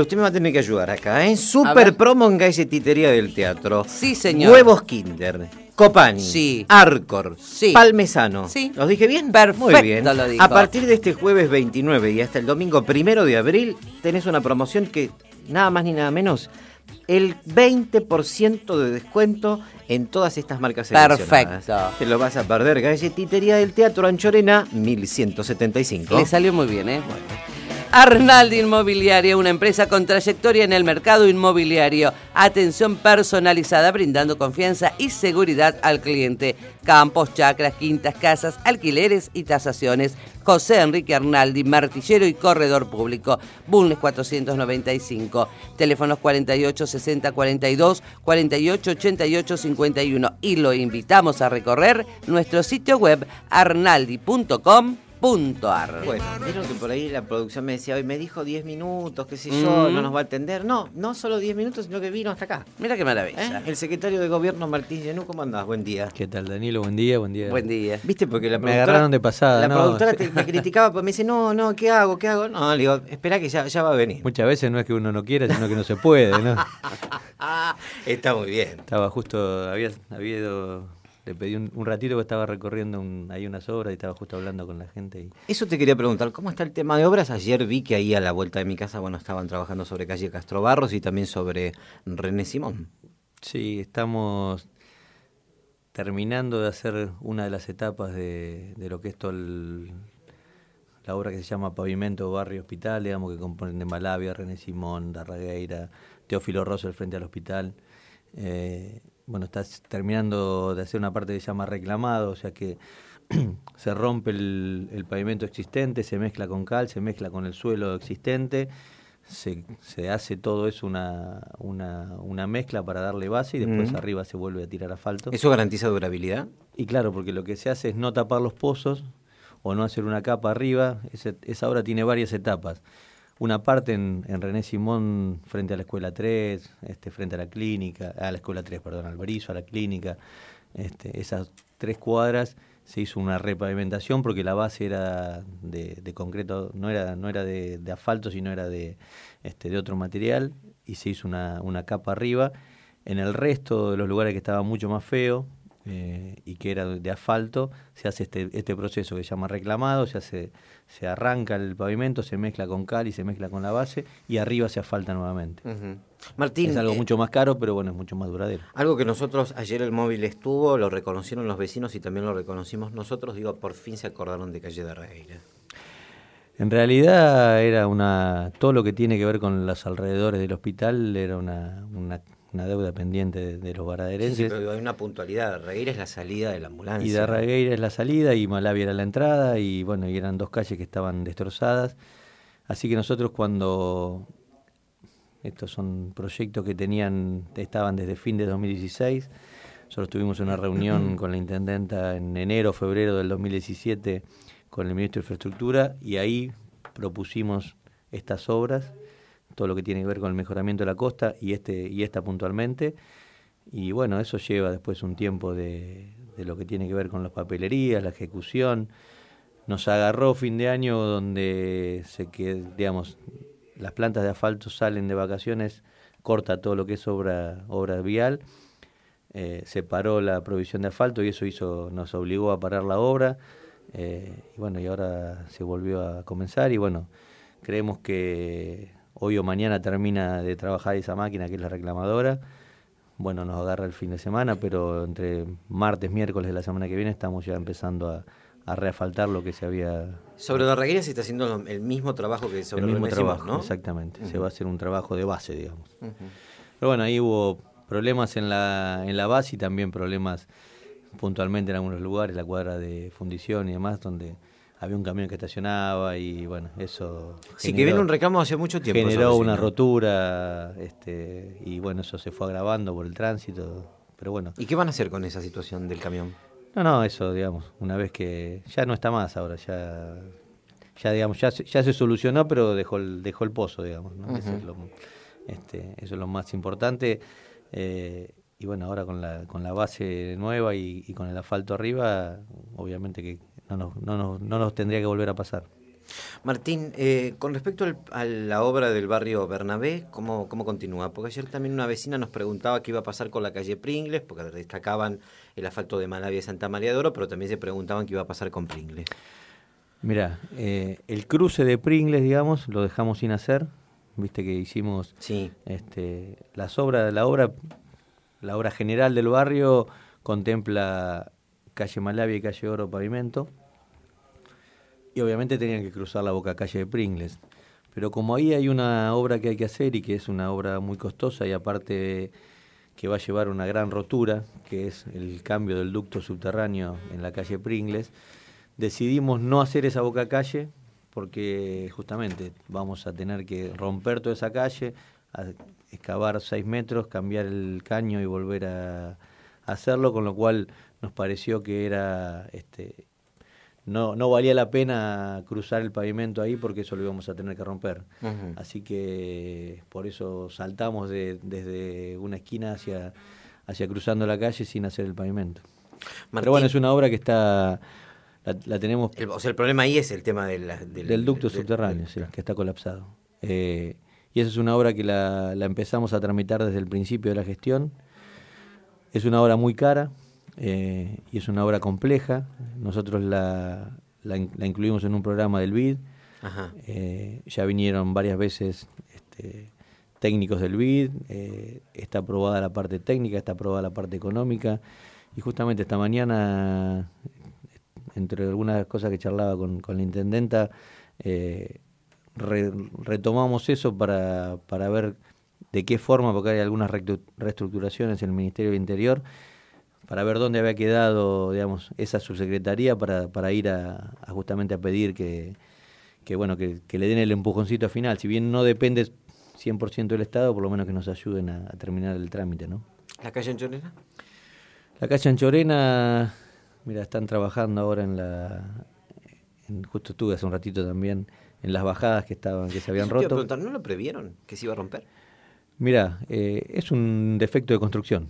Usted me va a tener que ayudar acá, ¿eh? Super promo en Galletitería del Teatro. Sí, señor. Nuevos Kinder. Copani, sí. Arcor, sí. Palmesano. Sí. ¿Los dije bien? Perfecto. Muy bien. A partir de este jueves 29 y hasta el domingo 1 de abril, tenés una promoción que nada más ni nada menos el 20% de descuento en todas estas marcas Perfecto. Te lo vas a perder. Galletitería del Teatro Anchorena, 1175. Le salió muy bien, ¿eh? Bueno. Arnaldi Inmobiliaria, una empresa con trayectoria en el mercado inmobiliario. Atención personalizada, brindando confianza y seguridad al cliente. Campos, chacras, quintas, casas, alquileres y tasaciones. José Enrique Arnaldi, martillero y corredor público. Bulnes 495. Teléfonos 48 60 42 48 88 51. Y lo invitamos a recorrer nuestro sitio web arnaldi.com .ar. Bueno, vieron que por ahí la producción me decía, hoy me dijo 10 minutos, qué sé yo, no nos va a atender. No, no solo 10 minutos, sino que vino hasta acá. Mira qué maravilla. ¿Eh? El secretario de gobierno Martín Genú, ¿cómo andás? Buen día. ¿Qué tal, Danilo? Buen día, buen día. Buen día. ¿Viste? Porque la Me agarraron de pasada. La productora me criticaba, pues me dice, no, no, ¿qué hago? ¿Qué hago? No, le digo, espera que ya, ya va a venir. Muchas veces no es que uno no quiera, sino que no se puede, ¿no? Está muy bien. Estaba justo, había habido le pedí un, un, ratito que estaba recorriendo un, ahí unas obras y estaba justo hablando con la gente. Y... Eso te quería preguntar, ¿cómo está el tema de obras? Ayer vi que ahí a la vuelta de mi casa, bueno, estaban trabajando sobre calle Castro Barros y también sobre René Simón. Sí, estamos terminando de hacer una de las etapas de, de lo que es todo la obra que se llama Pavimento Barrio Hospital, digamos que de Malavia, René Simón, Darragueira, Teófilo Rosso, el frente al hospital. Eh, bueno, está terminando de hacer una parte que se llama reclamado, o sea que se rompe el, pavimento existente, se mezcla con cal, se mezcla con el suelo existente, se, hace todo eso una, una, mezcla para darle base y después arriba se vuelve a tirar asfalto. ¿Eso garantiza durabilidad? Y claro, porque lo que se hace es no tapar los pozos o no hacer una capa arriba, esa obra tiene varias etapas una parte en, René Simón frente a la Escuela 3, este, frente a la clínica, a la Escuela 3, perdón, al Barizo, a la clínica. Este, esas tres cuadras se hizo una repavimentación porque la base era de, concreto, no era, no era de, asfalto, sino era de, este, otro material y se hizo una, una capa arriba. En el resto de los lugares que estaba mucho más feo, eh, y que era de asfalto, se hace este, este proceso que se llama reclamado, se, hace, se arranca el pavimento, se mezcla con cal y se mezcla con la base y arriba se asfalta nuevamente. Es algo eh, mucho más caro, pero bueno, es mucho más duradero. Algo que nosotros ayer el móvil estuvo, lo reconocieron los vecinos y también lo reconocimos nosotros, digo, por fin se acordaron de Calle de Reira. En realidad era una. todo lo que tiene que ver con los alrededores del hospital era una una deuda pendiente de, los baraderenses... Sí, pero hay una puntualidad, Regueira es la salida de la ambulancia. Y de es la salida y Malavia era la entrada y bueno, y eran dos calles que estaban destrozadas. Así que nosotros cuando estos son proyectos que tenían estaban desde fin de 2016, nosotros tuvimos una reunión con la intendenta en enero, febrero del 2017 con el ministro de Infraestructura y ahí propusimos estas obras todo lo que tiene que ver con el mejoramiento de la costa y, este, y esta puntualmente. Y bueno, eso lleva después un tiempo de, lo que tiene que ver con las papelerías, la ejecución. Nos agarró fin de año donde se que, digamos, las plantas de asfalto salen de vacaciones, corta todo lo que es obra, obra vial, eh, se paró la provisión de asfalto y eso hizo, nos obligó a parar la obra. Eh, y bueno, y ahora se volvió a comenzar y bueno, creemos que hoy o mañana termina de trabajar esa máquina que es la reclamadora. Bueno, nos agarra el fin de semana, pero entre martes, miércoles de la semana que viene estamos ya empezando a, reafaltar lo que se había... Sobre Darreguera se está haciendo el mismo trabajo que sobre el mismo trabajo, ¿no? Exactamente, se va a hacer un trabajo de base, digamos. Pero bueno, ahí hubo problemas en la, en la base y también problemas puntualmente en algunos lugares, la cuadra de fundición y demás, donde había un camión que estacionaba y bueno, eso... Sí, que viene un reclamo hace mucho tiempo. Generó una rotura este, y bueno, eso se fue agravando por el tránsito, pero bueno. ¿Y qué van a hacer con esa situación del camión? No, no, eso, digamos, una vez que ya no está más ahora, ya, ya digamos, ya, ya se solucionó, pero dejó el, dejó el pozo, digamos, eso, es lo, este, eso, es lo, más importante. Eh, y bueno, ahora con la, con la base nueva y con el asfalto arriba, obviamente que no nos, no, no nos tendría que volver a pasar. Martín, eh, con respecto a la obra del barrio Bernabé, ¿cómo, continúa? Porque ayer también una vecina nos preguntaba qué iba a pasar con la calle Pringles, porque destacaban el asfalto de Malavia y Santa María de Oro, pero también se preguntaban qué iba a pasar con Pringles. Mira, eh, el cruce de Pringles, digamos, lo dejamos sin hacer. Viste que hicimos sí. este, las obras, la obra, la obra general del barrio contempla calle Malavia y calle Oro Pavimento y obviamente tenían que cruzar la boca calle de Pringles. Pero como ahí hay una obra que hay que hacer y que es una obra muy costosa y aparte que va a llevar una gran rotura, que es el cambio del ducto subterráneo en la calle Pringles, decidimos no hacer esa boca calle porque justamente vamos a tener que romper toda esa calle, excavar seis metros, cambiar el caño y volver a hacerlo, con lo cual nos pareció que era este, no, valía la pena cruzar el pavimento ahí porque eso lo íbamos a tener que romper. Así que por eso saltamos desde una esquina hacia, hacia cruzando la calle sin hacer el pavimento. Pero bueno, es una obra que está... La, tenemos... El, o sea, el problema ahí es el tema del, ducto subterráneo, que está colapsado. Eh, y esa es una obra que la empezamos a tramitar desde el principio de la gestión. Es una obra muy cara, eh, y es una obra compleja. Nosotros la, la, incluimos en un programa del BID. Eh, ya vinieron varias veces este, técnicos del BID, eh, está aprobada la parte técnica, está aprobada la parte económica, y justamente esta mañana, entre algunas cosas que charlaba con, la intendenta, retomamos eso para, para ver de qué forma, porque hay algunas reestructuraciones en el Ministerio del Interior, para ver dónde había quedado, digamos, esa subsecretaría para, para ir a, justamente a pedir que, bueno, que, le den el empujoncito final. Si bien no depende 100% del Estado, por lo menos que nos ayuden a, terminar el trámite, ¿no? ¿La calle Anchorena? La calle Anchorena, mira, están trabajando ahora en la... justo estuve hace un ratito también en las bajadas que estaban que se habían roto. ¿No lo previeron que se iba a romper? Mira, eh, es un defecto de construcción.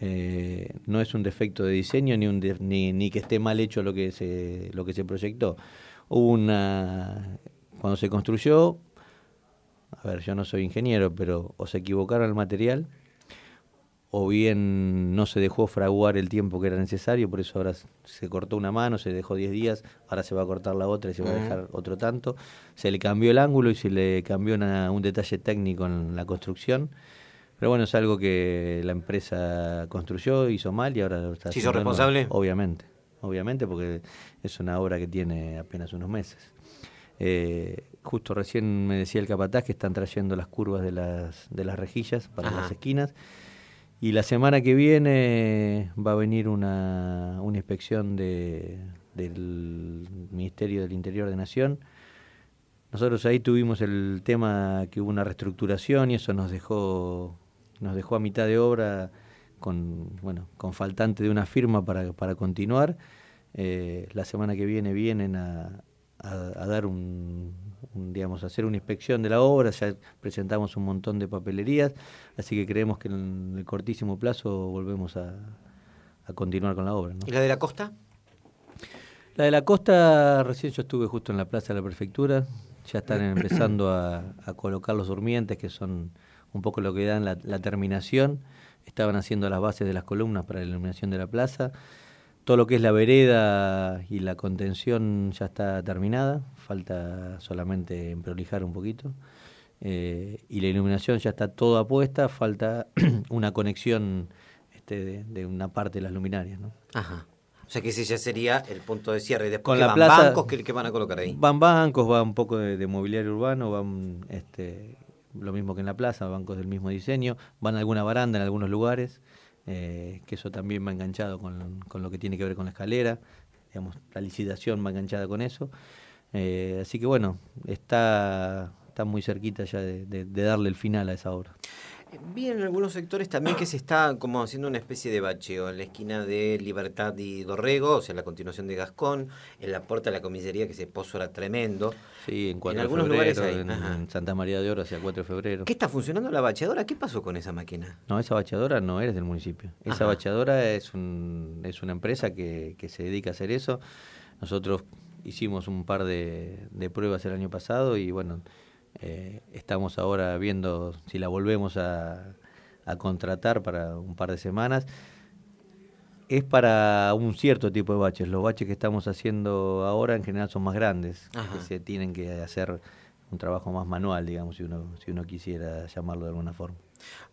Eh, no es un defecto de diseño ni, ni, que esté mal hecho lo que se, lo que se proyectó. una. Cuando se construyó, a ver, yo no soy ingeniero, pero o se equivocaron el material, o bien no se dejó fraguar el tiempo que era necesario, por eso ahora se cortó una mano, se dejó 10 días, ahora se va a cortar la otra y se va a dejar otro tanto. Se le cambió el ángulo y se le cambió un detalle técnico en la construcción pero bueno, es algo que la empresa construyó, hizo mal y ahora está hizo responsable? Obviamente, obviamente, porque es una obra que tiene apenas unos meses. Eh, justo recién me decía el capataz que están trayendo las curvas de las, rejillas para las esquinas. Y la semana que viene va a venir una, inspección del Ministerio del Interior de Nación. Nosotros ahí tuvimos el tema que hubo una reestructuración y eso nos dejó nos dejó a mitad de obra con, bueno, con faltante de una firma para, continuar. Eh, la semana que viene vienen a, dar un, digamos, hacer una inspección de la obra, ya presentamos un montón de papelerías, así que creemos que en el cortísimo plazo volvemos a, a continuar con la obra. ¿Y la de la costa? La de la costa, recién yo estuve justo en la plaza de la prefectura, ya están empezando a, a colocar los durmientes, que son un poco lo que dan la, terminación. Estaban haciendo las bases de las columnas para la iluminación de la plaza. Todo lo que es la vereda y la contención ya está terminada, falta solamente emprolijar un poquito. Eh, y la iluminación ya está toda puesta, falta una conexión este, de, una parte de las luminarias. Ajá. O sea que ese ya sería el punto de cierre. Después van bancos, que van a colocar ahí? Van bancos, va un poco de, de mobiliario urbano, van este, lo mismo que en la plaza, bancos del mismo diseño, van a alguna baranda en algunos lugares, eh, que eso también va enganchado con, lo que tiene que ver con la escalera, digamos, la licitación va enganchada con eso. Eh, así que bueno, está, está muy cerquita ya de darle el final a esa obra. Vi en algunos sectores también que se está como haciendo una especie de bacheo en la esquina de Libertad y Dorrego, o sea, la continuación de Gascón, en la puerta de la comisaría que se puso era tremendo. Sí, en algunos lugares en Santa María de Oro hacia 4 de febrero. ¿Qué está funcionando la bacheadora? ¿Qué pasó con esa máquina? No, esa bacheadora no es del municipio. Esa bacheadora es, un, es una empresa que, se dedica a hacer eso. Nosotros hicimos un par de pruebas el año pasado y bueno eh, estamos ahora viendo si la volvemos a, contratar para un par de semanas es para un cierto tipo de baches. Los baches que estamos haciendo ahora en general son más grandes, se tienen que hacer un trabajo más manual, digamos, si uno, quisiera llamarlo de alguna forma.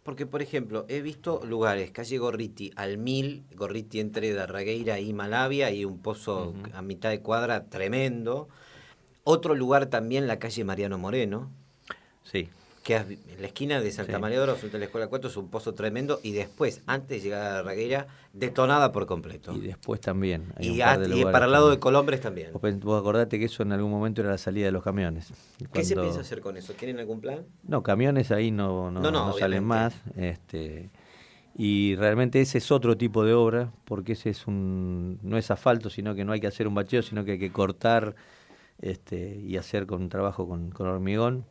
Porque, por ejemplo, he visto lugares, calle Gorriti al mil, Gorriti entre Darragueira y Malavia, y un pozo a mitad de cuadra tremendo. Otro lugar también, la calle Mariano Moreno. Sí. Que en la esquina de Santa María de Oro, frente la Escuela 4, es un pozo tremendo. Y después, antes de llegar a la Raguera, detonada por completo. Y después también. y, para el lado de Colombres también. Vos, acordate que eso en algún momento era la salida de los camiones. ¿Qué se piensa hacer con eso? ¿Tienen algún plan? No, camiones ahí no, no, salen más. Este, y realmente ese es otro tipo de obra, porque ese es un no es asfalto, sino que no hay que hacer un bacheo, sino que hay que cortar este, y hacer con un trabajo con, hormigón.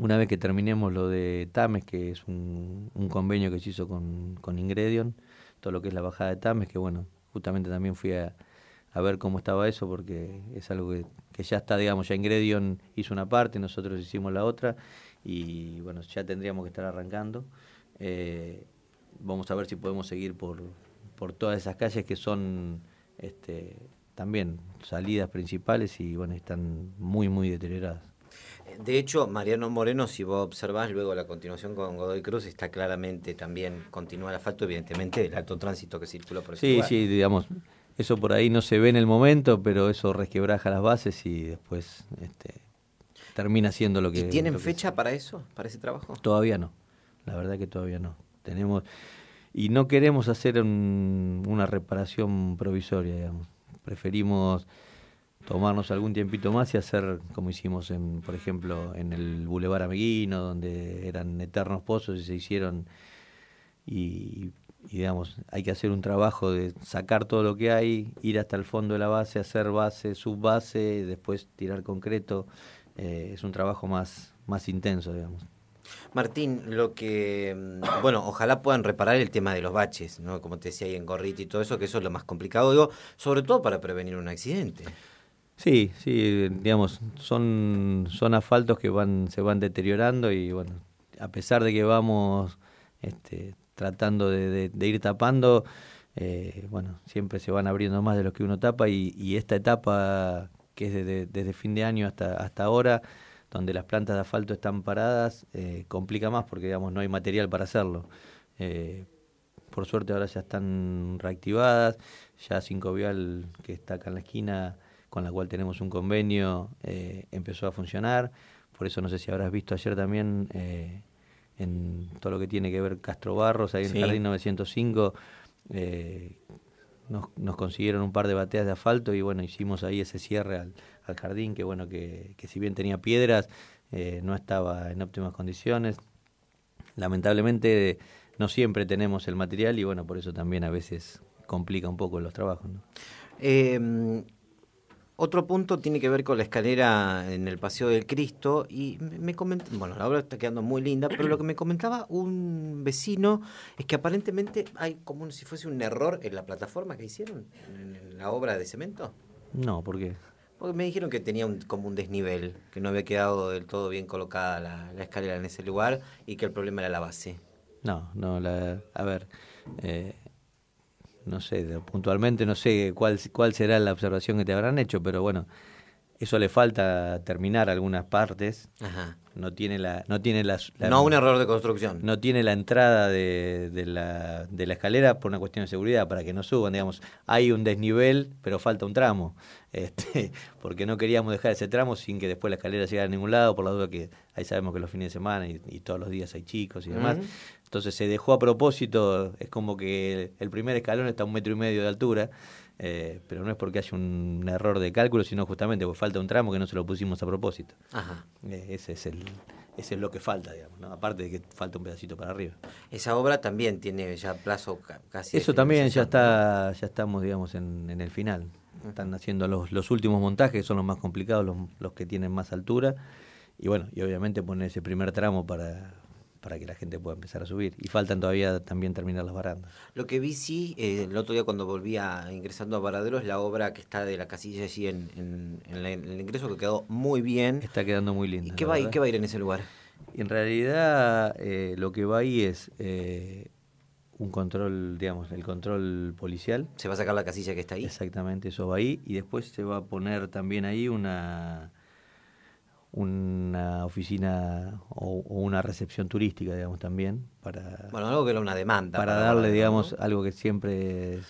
Una vez que terminemos lo de Tames, que es un, convenio que se hizo con, con Ingredion, todo lo que es la bajada de Tames, que bueno, justamente también fui a, ver cómo estaba eso, porque es algo que, ya está, digamos, ya Ingredion hizo una parte, nosotros hicimos la otra, y bueno, ya tendríamos que estar arrancando. Eh, vamos a ver si podemos seguir por, todas esas calles que son este, también salidas principales y bueno, están muy, muy deterioradas. De hecho, Mariano Moreno, si vos observás luego la continuación con Godoy Cruz, está claramente también, continúa el asfalto, evidentemente, el alto tránsito que circuló por ese Sí, sí, digamos, eso por ahí no se ve en el momento, pero eso resquebraja las bases y después este, termina siendo lo que... ¿Y tienen fecha para eso, para ese trabajo? Todavía no, la verdad que todavía no. Tenemos... Y no queremos hacer una reparación provisoria, digamos preferimos tomarnos algún tiempito más y hacer como hicimos en, por ejemplo, en el Boulevard Ameguino, donde eran eternos pozos y se hicieron y, digamos, hay que hacer un trabajo de sacar todo lo que hay, ir hasta el fondo de la base, hacer base, subbase, después tirar concreto. Eh, es un trabajo más, más intenso, digamos. Martín, lo que, mm, bueno, ojalá puedan reparar el tema de los baches, ¿no? Como te decía ahí en Gorriti y todo eso, que eso es lo más complicado, digo, sobre todo para prevenir un accidente. Sí, sí, digamos, son, son asfaltos que van, se van deteriorando y bueno, a pesar de que vamos este, tratando de, ir tapando, eh, bueno, siempre se van abriendo más de lo que uno tapa y, esta etapa que es desde, desde fin de año hasta, hasta ahora, donde las plantas de asfalto están paradas, eh, complica más porque digamos no hay material para hacerlo. Eh, por suerte ahora ya están reactivadas, ya Cinco Vial, que está acá en la esquina, con la cual tenemos un convenio, eh, empezó a funcionar. Por eso no sé si habrás visto ayer también en todo lo que tiene que ver Castro Barros, ahí en el Jardín 905, nos, nos, consiguieron un par de bateas de asfalto y bueno, hicimos ahí ese cierre al, al jardín, que bueno, que, si bien tenía piedras, eh, no estaba en óptimas condiciones. Lamentablemente no siempre tenemos el material y bueno, por eso también a veces complica un poco los trabajos. Em, otro punto tiene que ver con la escalera en el Paseo del Cristo y me comentan, bueno, la obra está quedando muy linda, pero lo que me comentaba un vecino es que aparentemente hay como si fuese un error en la plataforma que hicieron en la obra de cemento. No, porque... Porque me dijeron que tenía como un desnivel, que no había quedado del todo bien colocada la, escalera en ese lugar y que el problema era la base. No, no, a ver, eh, no sé, puntualmente no sé cuál, cuál será la observación que te habrán hecho, pero bueno, eso le falta terminar algunas partes. Ajá no tiene la no tiene la, no un error de construcción no tiene la entrada de, de, la, de, la, escalera por una cuestión de seguridad para que no suban digamos hay un desnivel pero falta un tramo este, porque no queríamos dejar ese tramo sin que después la escalera llegara a ningún lado por la duda que ahí sabemos que los fines de semana y, todos los días hay chicos y demás entonces se dejó a propósito es como que el primer escalón está a un metro y medio de altura eh, pero no es porque haya un, error de cálculo, sino justamente porque falta un tramo que no se lo pusimos a propósito. Ajá. Eh, ese es el, ese es lo que falta, digamos, ¿no? aparte de que falta un pedacito para arriba. Esa obra también tiene ya plazo casi. Eso también ya está, ya estamos, digamos, en, en el final. Están haciendo los, los, últimos montajes, que son los más complicados, los, los, que tienen más altura. Y bueno, y obviamente poner ese primer tramo para, para que la gente pueda empezar a subir. Y faltan todavía también terminar las barandas. Lo que vi, sí, eh, el otro día cuando volvía ingresando a Varadero es la obra que está de la casilla allí en, el ingreso, que quedó muy bien. Está quedando muy linda. ¿Y qué, va, a ir en ese lugar? En realidad, eh, lo que va ahí es eh, un control, digamos, el control policial. Se va a sacar la casilla que está ahí. Exactamente, eso va ahí. Y después se va a poner también ahí una una oficina o, una recepción turística, digamos, también. Para, bueno, algo que era una demanda. Para, darle, digamos, algo que siempre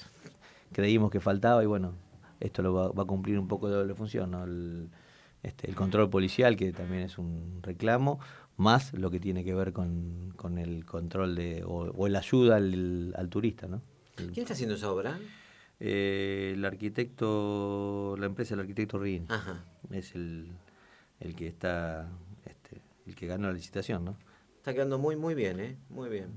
creímos que faltaba y bueno, esto lo va, a cumplir un poco de doble función, este, El, control policial, que también es un reclamo, más lo que tiene que ver con, con el control de, o, la ayuda al, turista, ¿no? ¿Quién está haciendo esa obra? Eh, el arquitecto, la empresa el arquitecto Rin Ajá. es el, el que está, este, el que ganó la licitación, ¿no? Está quedando muy, muy bien, ¿eh? Muy bien.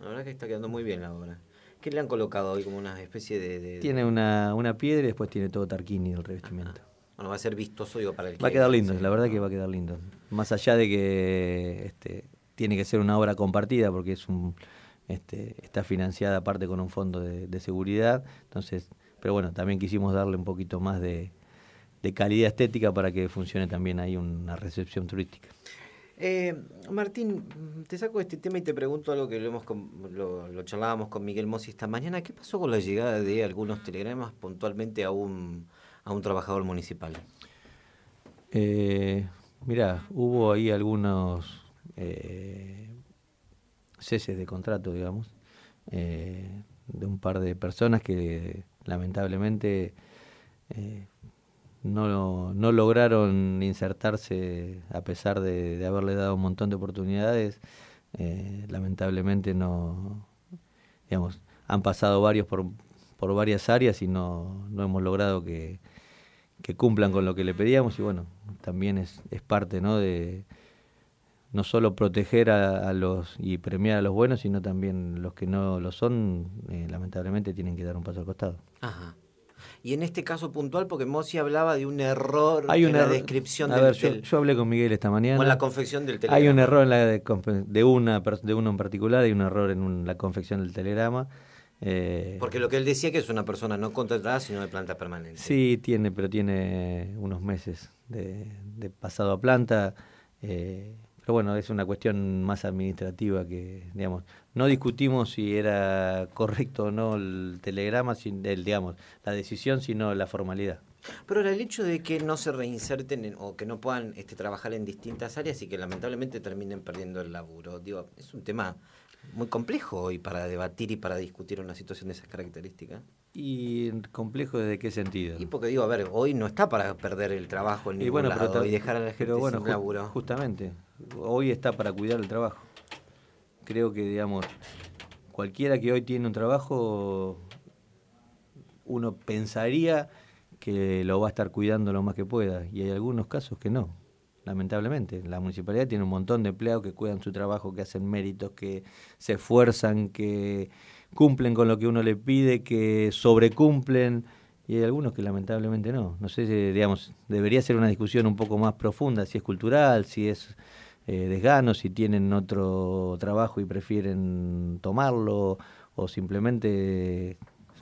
La verdad que está quedando muy bien la obra. ¿Qué le han colocado hoy como una especie de...? Tiene una, piedra y después tiene todo tarquini el revestimiento. Ah, ah. Bueno, va a ser vistoso, digo, para el Va a quedar lindo, la verdad que va a quedar lindo. Más allá de que este, tiene que ser una obra compartida porque es un... Este, está financiada aparte con un fondo de, de seguridad, entonces, pero bueno, también quisimos darle un poquito más de, de calidad estética para que funcione también ahí una recepción turística. Eh, Martín, te saco este tema y te pregunto algo que lo, hemos, lo, charlábamos con Miguel Mossi esta mañana. ¿Qué pasó con la llegada de algunos telegramas puntualmente a un, a un trabajador municipal? Eh, mirá, hubo ahí algunos eh, ceses de contrato, digamos, de un par de personas que lamentablemente no, no lograron insertarse a pesar de, haberle dado un montón de oportunidades. Eh, lamentablemente no, digamos, han pasado varios por, por varias áreas y no, no hemos logrado que, cumplan con lo que le pedíamos y bueno, también es, es parte ¿no? de no solo proteger a, los y premiar a los buenos, sino también los que no lo son, eh, lamentablemente tienen que dar un paso al costado. Ajá y en este caso puntual, porque Mossi hablaba de un error en la descripción a del ver, yo, yo, hablé con Miguel esta mañana. Con la confección del telegrama. Hay un error en la de, una, de uno en particular, hay un error en la confección del telegrama. Eh. porque lo que él decía que es una persona no contratada, sino de planta permanente. Sí, tiene, pero tiene unos meses de, pasado a planta. Eh, pero bueno, es una cuestión más administrativa que, digamos, no discutimos si era correcto o no el telegrama, sin el, digamos, la decisión, sino la formalidad. Pero el hecho de que no se reinserten o que no puedan este, trabajar en distintas áreas y que lamentablemente terminen perdiendo el laburo, digo, es un tema muy complejo hoy para debatir y para discutir una situación de esas características. ¿Y complejo desde qué sentido? Y porque digo, a ver, hoy no está para perder el trabajo en ningún y y dejar a la bueno, laburo. justamente, hoy está para cuidar el trabajo. Creo que, digamos, cualquiera que hoy tiene un trabajo, uno pensaría que lo va a estar cuidando lo más que pueda. Y hay algunos casos que no, lamentablemente. La municipalidad tiene un montón de empleados que cuidan su trabajo, que hacen méritos, que se esfuerzan, que cumplen con lo que uno le pide, que sobrecumplen. Y hay algunos que lamentablemente no. No sé, si, digamos, debería ser una discusión un poco más profunda, si es cultural, si es eh, desgano, si tienen otro trabajo y prefieren tomarlo, o simplemente eh,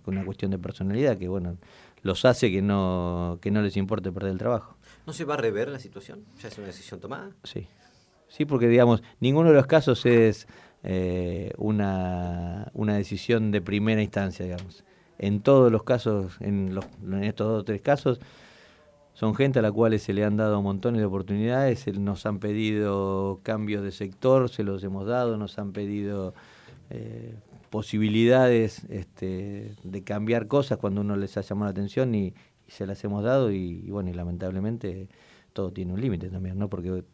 una cuestión de personalidad que, bueno, los hace que no, que no les importe perder el trabajo. ¿No se va a rever la situación? ¿Ya es una decisión tomada? Sí. Sí, porque, digamos, ninguno de los casos es eh, una, una decisión de primera instancia, digamos. En todos los casos, en, los, en estos dos o tres casos, son gente a la cual se le han dado montones de oportunidades, nos han pedido cambios de sector, se los hemos dado, nos han pedido eh, posibilidades este, de cambiar cosas cuando uno les ha llamado la atención y, se las hemos dado y, bueno, y lamentablemente todo tiene un límite también, ¿no? Porque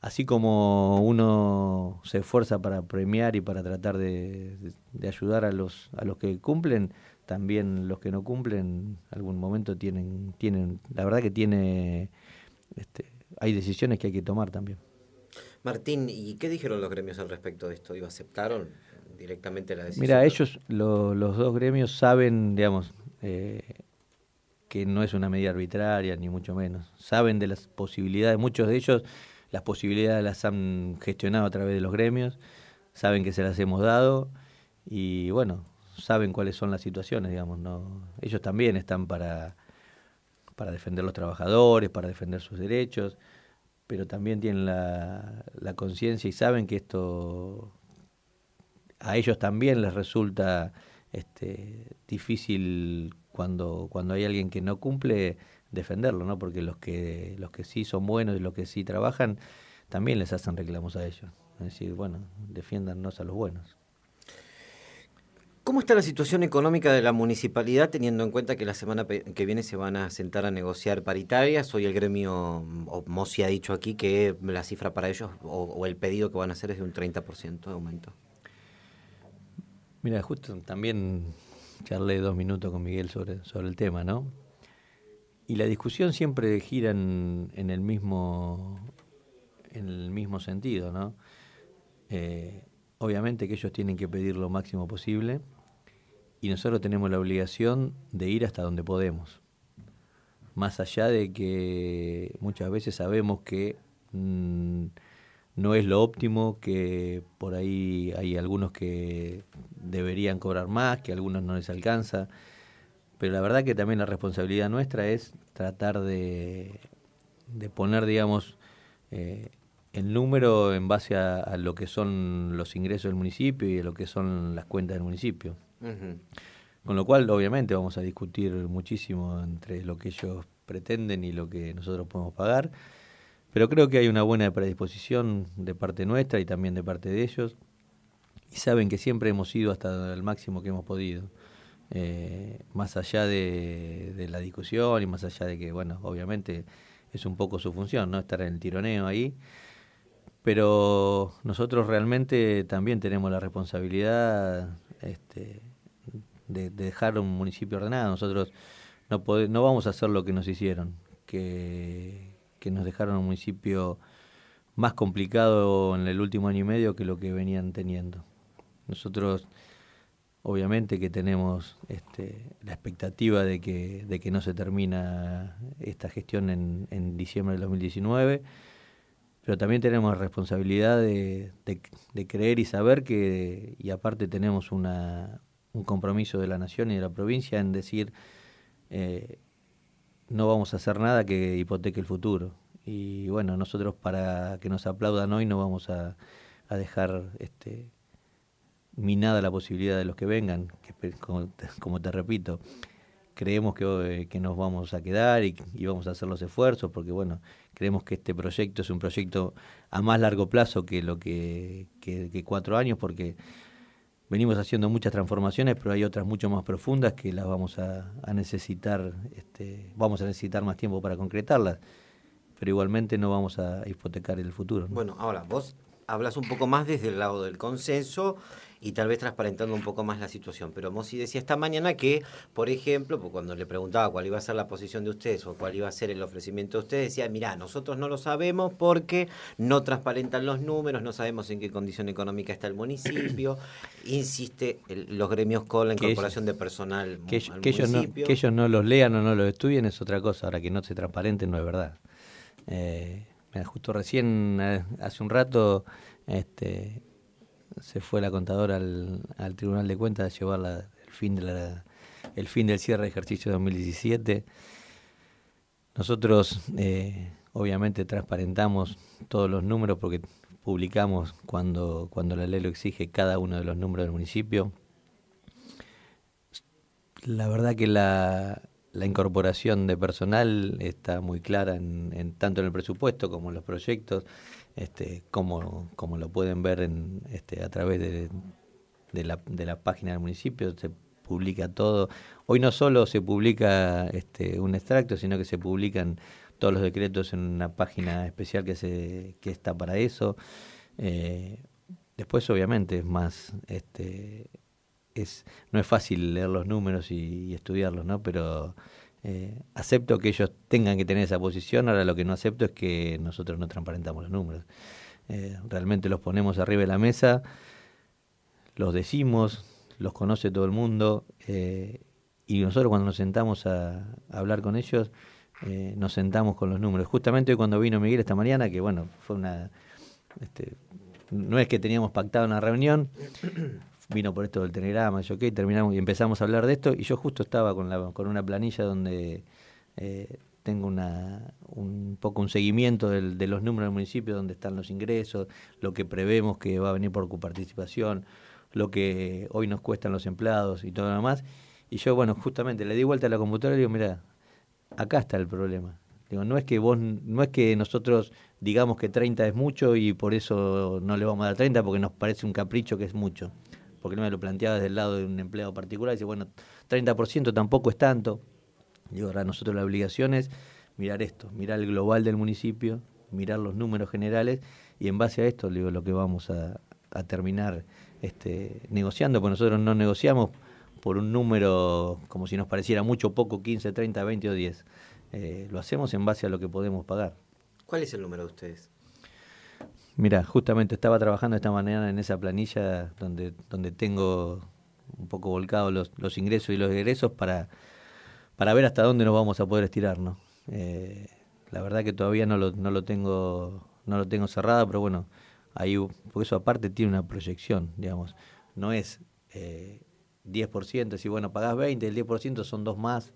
así como uno se esfuerza para premiar y para tratar de, ayudar a los, a los que cumplen, también los que no cumplen algún momento tienen tienen la verdad que tiene este, hay decisiones que hay que tomar también Martín y qué dijeron los gremios al respecto de esto aceptaron directamente la decisión mira ellos los dos gremios saben digamos eh, que no es una medida arbitraria ni mucho menos saben de las posibilidades muchos de ellos las posibilidades las han gestionado a través de los gremios saben que se las hemos dado y bueno saben cuáles son las situaciones, digamos, no, ellos también están para, para defender los trabajadores, para defender sus derechos, pero también tienen la, la conciencia y saben que esto a ellos también les resulta este, difícil cuando, cuando hay alguien que no cumple defenderlo, ¿no? Porque los que, los que sí son buenos y los que sí trabajan también les hacen reclamos a ellos. Es decir, bueno, defiéndanos a los buenos. ¿Cómo está la situación económica de la municipalidad teniendo en cuenta que la semana que viene se van a sentar a negociar paritarias? Hoy el gremio Mossi, ha dicho aquí que la cifra para ellos o, el pedido que van a hacer es de un 30% de aumento. Mira, justo también charlé dos minutos con Miguel sobre, sobre el tema, ¿no? Y la discusión siempre gira en, el, mismo, en el mismo sentido, ¿no? Eh, obviamente que ellos tienen que pedir lo máximo posible y nosotros tenemos la obligación de ir hasta donde podemos. Más allá de que muchas veces sabemos que mm, no es lo óptimo, que por ahí hay algunos que deberían cobrar más, que a algunos no les alcanza, pero la verdad que también la responsabilidad nuestra es tratar de, poner, digamos, eh, el número en base a lo que son los ingresos del municipio y a lo que son las cuentas del municipio. Con lo cual, obviamente, vamos a discutir muchísimo entre lo que ellos pretenden y lo que nosotros podemos pagar. Pero creo que hay una buena predisposición de parte nuestra y también de parte de ellos. Y saben que siempre hemos ido hasta el máximo que hemos podido. Eh, más allá de, la discusión y más allá de que, bueno, obviamente es un poco su función, ¿no? Estar en el tironeo ahí. Pero nosotros realmente también tenemos la responsabilidad este, de, dejar un municipio ordenado. Nosotros no, no vamos a hacer lo que nos hicieron, que, nos dejaron un municipio más complicado en el último año y medio que lo que venían teniendo. Nosotros obviamente que tenemos este, la expectativa de que, de que no se termina esta gestión en, diciembre del 2019, pero también tenemos responsabilidad de creer y saber que, y aparte tenemos una, un compromiso de la nación y de la provincia en decir eh, no vamos a hacer nada que hipoteque el futuro. Y bueno, nosotros para que nos aplaudan hoy no vamos a, dejar este, minada la posibilidad de los que vengan, como, te, repito, creemos que, eh, que nos vamos a quedar y, vamos a hacer los esfuerzos, porque bueno, creemos que este proyecto es un proyecto a más largo plazo que lo que, que cuatro años, porque venimos haciendo muchas transformaciones, pero hay otras mucho más profundas que las vamos a, necesitar, este, vamos a necesitar más tiempo para concretarlas. Pero igualmente no vamos a hipotecar el futuro. Bueno, ahora vos hablas un poco más desde el lado del consenso y tal vez transparentando un poco más la situación. Pero Mossi decía esta mañana que, por ejemplo, pues cuando le preguntaba cuál iba a ser la posición de ustedes o cuál iba a ser el ofrecimiento de ustedes, decía, mira nosotros no lo sabemos porque no transparentan los números, no sabemos en qué condición económica está el municipio, insiste los gremios con la incorporación de personal que, que Ellos no, que ellos no los lean o no los estudien es otra cosa, ahora que no se transparente no es verdad. Eh, justo recién, eh, hace un rato, este, se fue la contadora al, Tribunal de Cuentas a llevar el, fin de el fin del cierre de ejercicio 2017. Nosotros eh, obviamente transparentamos todos los números porque publicamos cuando, la ley lo exige cada uno de los números del municipio. La verdad que la, incorporación de personal está muy clara en, tanto en el presupuesto como en los proyectos este, como, como lo pueden ver en, este, a través de, de, la, de la página del municipio, se publica todo. Hoy no solo se publica este, un extracto, sino que se publican todos los decretos en una página especial que, se, que está para eso. Eh, después, obviamente, es más... Este, es, no es fácil leer los números y, y estudiarlos, ¿no? Pero eh, acepto que ellos tengan que tener esa posición, ahora lo que no acepto es que nosotros no transparentamos los números. Eh, realmente los ponemos arriba de la mesa, los decimos, los conoce todo el mundo, eh, y nosotros cuando nos sentamos a, hablar con ellos, nos sentamos con los números. Justamente cuando vino Miguel esta mañana, que bueno, fue una... Este, no es que teníamos pactado una reunión, vino por esto del telegrama, yo qué, y terminamos y empezamos a hablar de esto, y yo justo estaba con, la, con una planilla donde eh, tengo un poco un seguimiento de los números del municipio, donde están los ingresos, lo que prevemos que va a venir por participación, lo que hoy nos cuestan los empleados y todo lo demás. Y yo, bueno, justamente le di vuelta a la computadora y digo, mira, acá está el problema. Digo, no es que vos, no es que nosotros digamos que 30 es mucho y por eso no le vamos a dar 30 porque nos parece un capricho que es mucho porque no me lo planteaba desde el lado de un empleado particular, y dice, bueno, 30% tampoco es tanto. Digo, ahora nosotros la obligación es mirar esto, mirar el global del municipio, mirar los números generales y en base a esto digo, lo que vamos a, terminar este, negociando, porque nosotros no negociamos por un número como si nos pareciera mucho, poco, 15, 30, 20 o 10. Eh, lo hacemos en base a lo que podemos pagar. ¿Cuál es el número de ustedes? Mira, justamente estaba trabajando esta mañana en esa planilla donde, donde tengo un poco volcados los, ingresos y los egresos para, ver hasta dónde nos vamos a poder estirar, ¿no? Eh, la verdad que todavía no lo, no lo tengo no lo tengo cerrada, pero bueno, ahí porque eso aparte tiene una proyección, digamos. No es eh, 10%, si bueno, pagás 20, el 10% son dos más.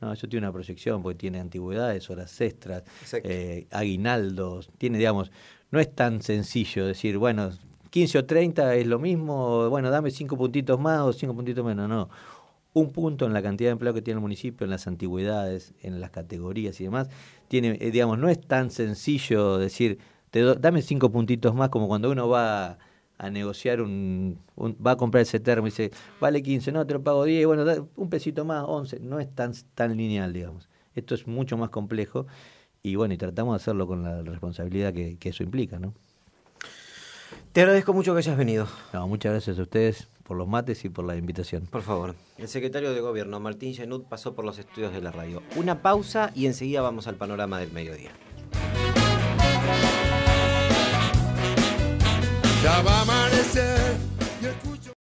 No, eso tiene una proyección, porque tiene antigüedades, horas extras, eh, aguinaldos, tiene, digamos, no es tan sencillo decir, bueno, 15 o 30 es lo mismo, bueno, dame 5 puntitos más o 5 puntitos menos, no. Un punto en la cantidad de empleo que tiene el municipio, en las antigüedades, en las categorías y demás, tiene, eh, digamos, no es tan sencillo decir, dame 5 puntitos más como cuando uno va a negociar un, va a comprar ese termo y dice, vale 15, no, te lo pago 10, bueno, un pesito más, 11. No es tan, tan lineal, digamos. Esto es mucho más complejo y bueno, y tratamos de hacerlo con la responsabilidad que, eso implica, ¿no? Te agradezco mucho que hayas venido. muchas gracias a ustedes por los mates y por la invitación. Por favor. El secretario de Gobierno, Martín Genut, pasó por los estudios de la radio. Una pausa y enseguida vamos al panorama del mediodía ya va a amanecer.